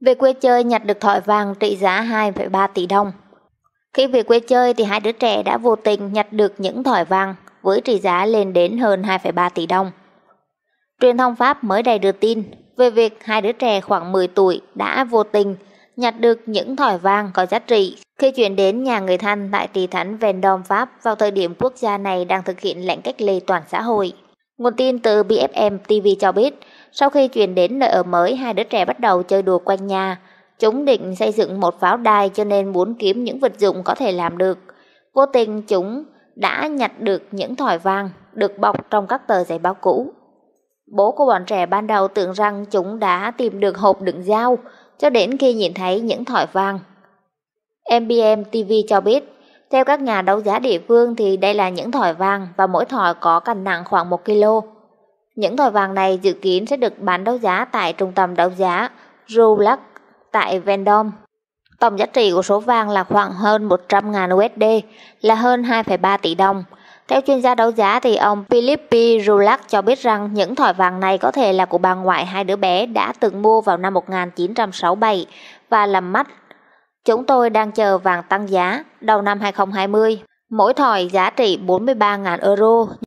Về quê chơi nhặt được thỏi vàng trị giá 2,3 tỷ đồng. Khi về quê chơi thì hai đứa trẻ đã vô tình nhặt được những thỏi vàng với trị giá lên đến hơn 2,3 tỷ đồng. Truyền thông Pháp mới đây đưa tin về việc hai đứa trẻ khoảng 10 tuổi đã vô tình nhặt được những thỏi vàng có giá trị khi chuyển đến nhà người thân tại tỷ thánh Vendôme Pháp vào thời điểm quốc gia này đang thực hiện lệnh cách ly toàn xã hội. Nguồn tin từ BFM TV cho biết sau khi chuyển đến nơi ở mới, hai đứa trẻ bắt đầu chơi đùa quanh nhà. Chúng định xây dựng một pháo đài cho nên muốn kiếm những vật dụng có thể làm được. Vô tình chúng đã nhặt được những thỏi vàng được bọc trong các tờ giấy báo cũ. Bố của bọn trẻ ban đầu tưởng rằng chúng đã tìm được hộp đựng dao cho đến khi nhìn thấy những thỏi vàng. MBM TV cho biết, theo các nhà đấu giá địa phương thì đây là những thỏi vàng và mỗi thỏi có cân nặng khoảng một kg. Những thỏi vàng này dự kiến sẽ được bán đấu giá tại trung tâm đấu giá Rolex tại Vendome. Tổng giá trị của số vàng là khoảng hơn 100.000 USD, là hơn 2,3 tỷ đồng. Theo chuyên gia đấu giá thì ông Philippi Rulak cho biết rằng những thỏi vàng này có thể là của bà ngoại hai đứa bé đã từng mua vào năm 1967 và làm mắt. Chúng tôi đang chờ vàng tăng giá đầu năm 2020. Mỗi thỏi giá trị 43.000 euro